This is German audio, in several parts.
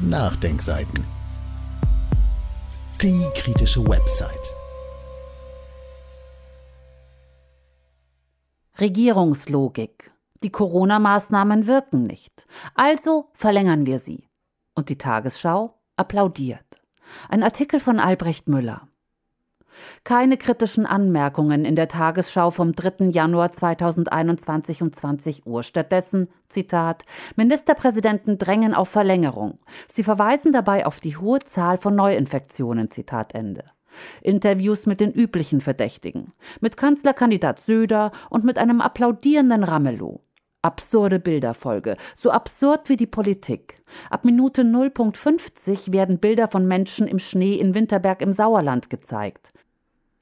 Nachdenkseiten. Die kritische Website. Regierungslogik. Die Corona-Maßnahmen wirken nicht. Also verlängern wir sie. Und die Tagesschau applaudiert. Ein Artikel von Albrecht Müller. Keine kritischen Anmerkungen in der Tagesschau vom 3. Januar 2021 um 20 Uhr. Stattdessen, Zitat, Ministerpräsidenten drängen auf Verlängerung. Sie verweisen dabei auf die hohe Zahl von Neuinfektionen. Zitat Ende. Interviews mit den üblichen Verdächtigen, mit Kanzlerkandidat Söder und mit einem applaudierenden Ramelow. Absurde Bilderfolge, so absurd wie die Politik. Ab Minute 0.50 werden Bilder von Menschen im Schnee in Winterberg im Sauerland gezeigt.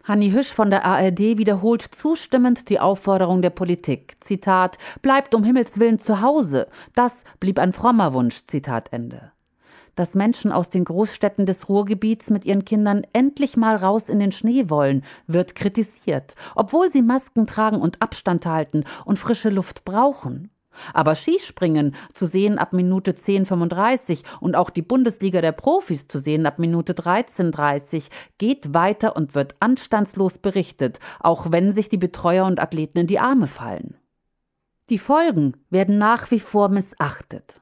Hanni Hüsch von der ARD wiederholt zustimmend die Aufforderung der Politik. Zitat, bleibt um Himmels Willen zu Hause. Das blieb ein frommer Wunsch. Zitat Ende. Dass Menschen aus den Großstädten des Ruhrgebiets mit ihren Kindern endlich mal raus in den Schnee wollen, wird kritisiert, obwohl sie Masken tragen und Abstand halten und frische Luft brauchen. Aber Skispringen zu sehen ab Minute 10.35 und auch die Bundesliga der Profis zu sehen ab Minute 13.30 geht weiter und wird anstandslos berichtet, auch wenn sich die Betreuer und Athleten in die Arme fallen. Die Folgen werden nach wie vor missachtet.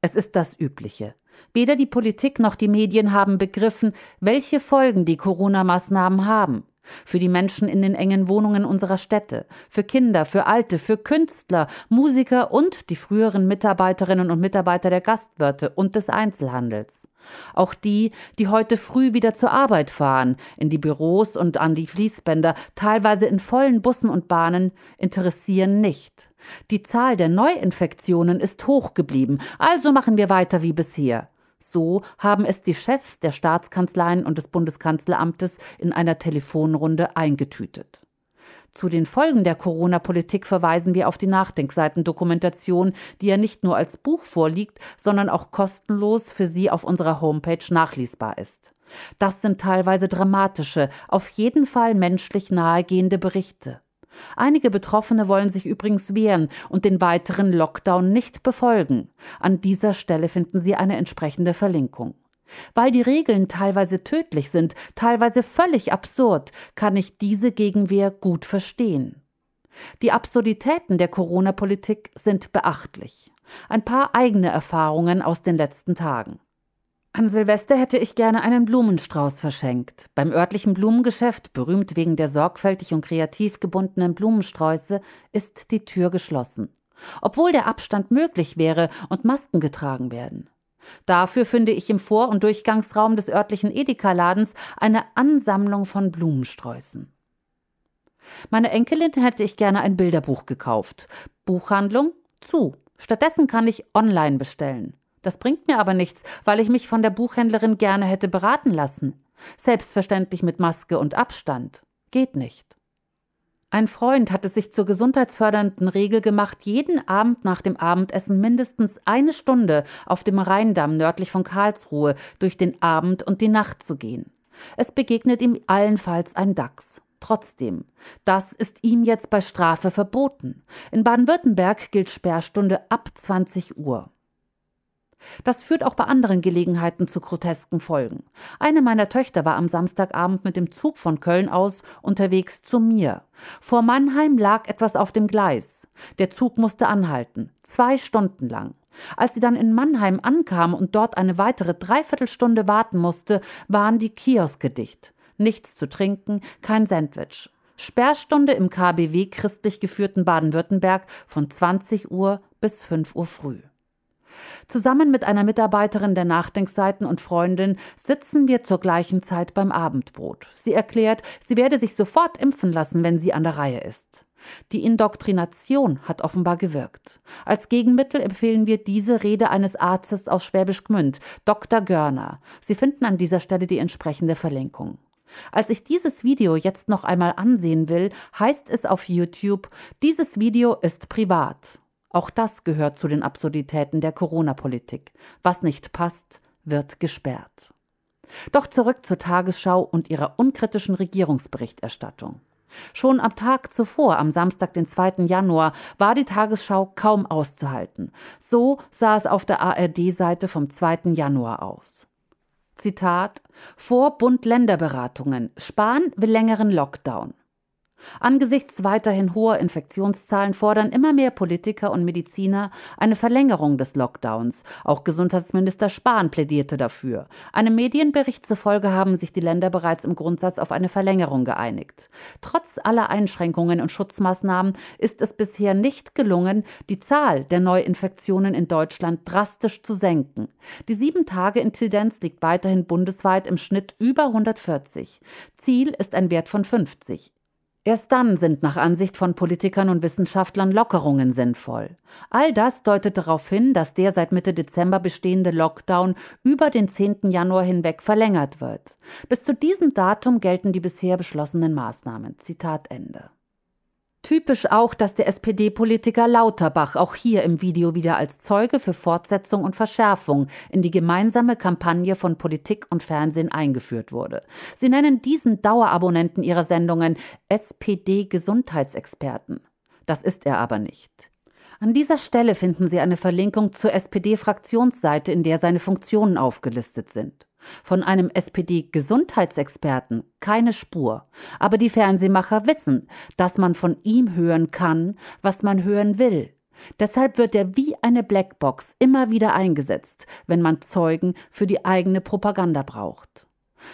Es ist das Übliche. Weder die Politik noch die Medien haben begriffen, welche Folgen die Corona-Maßnahmen haben. Für die Menschen in den engen Wohnungen unserer Städte, für Kinder, für Alte, für Künstler, Musiker und die früheren Mitarbeiterinnen und Mitarbeiter der Gastwirte und des Einzelhandels. Auch die, die heute früh wieder zur Arbeit fahren, in die Büros und an die Fließbänder, teilweise in vollen Bussen und Bahnen, interessieren nicht. Die Zahl der Neuinfektionen ist hoch geblieben, also machen wir weiter wie bisher. So haben es die Chefs der Staatskanzleien und des Bundeskanzleramtes in einer Telefonrunde eingetütet. Zu den Folgen der Corona-Politik verweisen wir auf die Nachdenkseiten-Dokumentation, die ja nicht nur als Buch vorliegt, sondern auch kostenlos für Sie auf unserer Homepage nachlesbar ist. Das sind teilweise dramatische, auf jeden Fall menschlich nahegehende Berichte. Einige Betroffene wollen sich übrigens wehren und den weiteren Lockdown nicht befolgen. An dieser Stelle finden Sie eine entsprechende Verlinkung. Weil die Regeln teilweise tödlich sind, teilweise völlig absurd, kann ich diese Gegenwehr gut verstehen. Die Absurditäten der Corona-Politik sind beachtlich. Ein paar eigene Erfahrungen aus den letzten Tagen. An Silvester hätte ich gerne einen Blumenstrauß verschenkt. Beim örtlichen Blumengeschäft, berühmt wegen der sorgfältig und kreativ gebundenen Blumensträuße, ist die Tür geschlossen. Obwohl der Abstand möglich wäre und Masken getragen werden. Dafür finde ich im Vor- und Durchgangsraum des örtlichen Edeka-Ladens eine Ansammlung von Blumensträußen. Meine Enkelin hätte ich gerne ein Bilderbuch gekauft. Buchhandlung zu. Stattdessen kann ich online bestellen. Das bringt mir aber nichts, weil ich mich von der Buchhändlerin gerne hätte beraten lassen. Selbstverständlich mit Maske und Abstand. Geht nicht. Ein Freund hat es sich zur gesundheitsfördernden Regel gemacht, jeden Abend nach dem Abendessen mindestens eine Stunde auf dem Rheindamm nördlich von Karlsruhe durch den Abend und die Nacht zu gehen. Es begegnet ihm allenfalls ein Dachs. Trotzdem, das ist ihm jetzt bei Strafe verboten. In Baden-Württemberg gilt Sperrstunde ab 20 Uhr. Das führt auch bei anderen Gelegenheiten zu grotesken Folgen. Eine meiner Töchter war am Samstagabend mit dem Zug von Köln aus unterwegs zu mir. Vor Mannheim lag etwas auf dem Gleis. Der Zug musste anhalten, zwei Stunden lang. Als sie dann in Mannheim ankam und dort eine weitere Dreiviertelstunde warten musste, waren die Kioske dicht. Nichts zu trinken, kein Sandwich. Sperrstunde im KBW christlich geführten Baden-Württemberg von 20 Uhr bis 5 Uhr früh. Zusammen mit einer Mitarbeiterin der Nachdenkseiten und Freundin sitzen wir zur gleichen Zeit beim Abendbrot. Sie erklärt, sie werde sich sofort impfen lassen, wenn sie an der Reihe ist. Die Indoktrination hat offenbar gewirkt. Als Gegenmittel empfehlen wir diese Rede eines Arztes aus Schwäbisch Gmünd, Dr. Görner. Sie finden an dieser Stelle die entsprechende Verlinkung. Als ich dieses Video jetzt noch einmal ansehen will, heißt es auf YouTube, dieses Video ist privat. Auch das gehört zu den Absurditäten der Corona-Politik. Was nicht passt, wird gesperrt. Doch zurück zur Tagesschau und ihrer unkritischen Regierungsberichterstattung. Schon am Tag zuvor, am Samstag, den 2. Januar, war die Tagesschau kaum auszuhalten. So sah es auf der ARD-Seite vom 2. Januar aus. Zitat: Vor Bund-Länder-Beratungen. Spahn will längeren Lockdown. Angesichts weiterhin hoher Infektionszahlen fordern immer mehr Politiker und Mediziner eine Verlängerung des Lockdowns. Auch Gesundheitsminister Spahn plädierte dafür. Einem Medienbericht zufolge haben sich die Länder bereits im Grundsatz auf eine Verlängerung geeinigt. Trotz aller Einschränkungen und Schutzmaßnahmen ist es bisher nicht gelungen, die Zahl der Neuinfektionen in Deutschland drastisch zu senken. Die sieben tage inzidenz liegt weiterhin bundesweit im Schnitt über 140. Ziel ist ein Wert von 50. Erst dann sind nach Ansicht von Politikern und Wissenschaftlern Lockerungen sinnvoll. All das deutet darauf hin, dass der seit Mitte Dezember bestehende Lockdown über den 10. Januar hinweg verlängert wird. Bis zu diesem Datum gelten die bisher beschlossenen Maßnahmen. Zitat Ende. Typisch auch, dass der SPD-Politiker Lauterbach auch hier im Video wieder als Zeuge für Fortsetzung und Verschärfung in die gemeinsame Kampagne von Politik und Fernsehen eingeführt wurde. Sie nennen diesen Dauerabonnenten ihrer Sendungen SPD-Gesundheitsexperten. Das ist er aber nicht. An dieser Stelle finden Sie eine Verlinkung zur SPD-Fraktionsseite, in der seine Funktionen aufgelistet sind. Von einem SPD-Gesundheitsexperten keine Spur. Aber die Fernsehmacher wissen, dass man von ihm hören kann, was man hören will. Deshalb wird er wie eine Blackbox immer wieder eingesetzt, wenn man Zeugen für die eigene Propaganda braucht.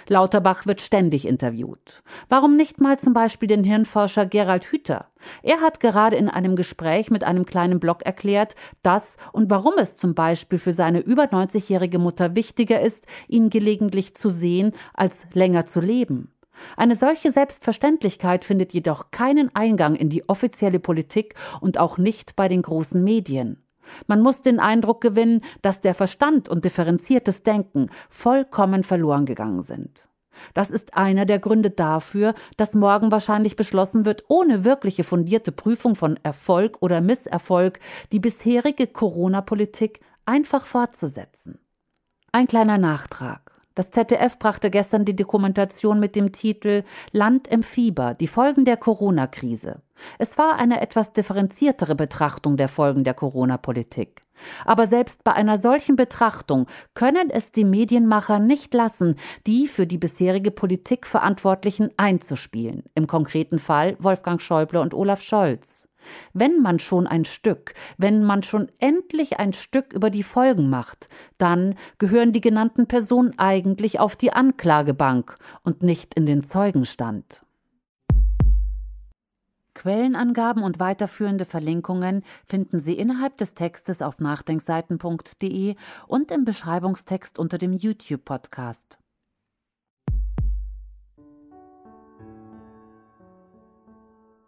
Lauterbach wird ständig interviewt. Warum nicht mal zum Beispiel den Hirnforscher Gerald Hüther? Er hat gerade in einem Gespräch mit einem kleinen Blog erklärt, dass und warum es zum Beispiel für seine über 90-jährige Mutter wichtiger ist, ihn gelegentlich zu sehen, als länger zu leben. Eine solche Selbstverständlichkeit findet jedoch keinen Eingang in die offizielle Politik und auch nicht bei den großen Medien. Man muss den Eindruck gewinnen, dass der Verstand und differenziertes Denken vollkommen verloren gegangen sind. Das ist einer der Gründe dafür, dass morgen wahrscheinlich beschlossen wird, ohne wirkliche fundierte Prüfung von Erfolg oder Misserfolg die bisherige Corona-Politik einfach fortzusetzen. Ein kleiner Nachtrag. Das ZDF brachte gestern die Dokumentation mit dem Titel Land im Fieber, die Folgen der Corona-Krise. Es war eine etwas differenziertere Betrachtung der Folgen der Corona-Politik. Aber selbst bei einer solchen Betrachtung können es die Medienmacher nicht lassen, die für die bisherige Politik Verantwortlichen einzuspielen, im konkreten Fall Wolfgang Schäuble und Olaf Scholz. Wenn man schon ein Stück, wenn man schon endlich ein Stück über die Folgen macht, dann gehören die genannten Personen eigentlich auf die Anklagebank und nicht in den Zeugenstand. Quellenangaben und weiterführende Verlinkungen finden Sie innerhalb des Textes auf nachdenkseiten.de und im Beschreibungstext unter dem YouTube-Podcast.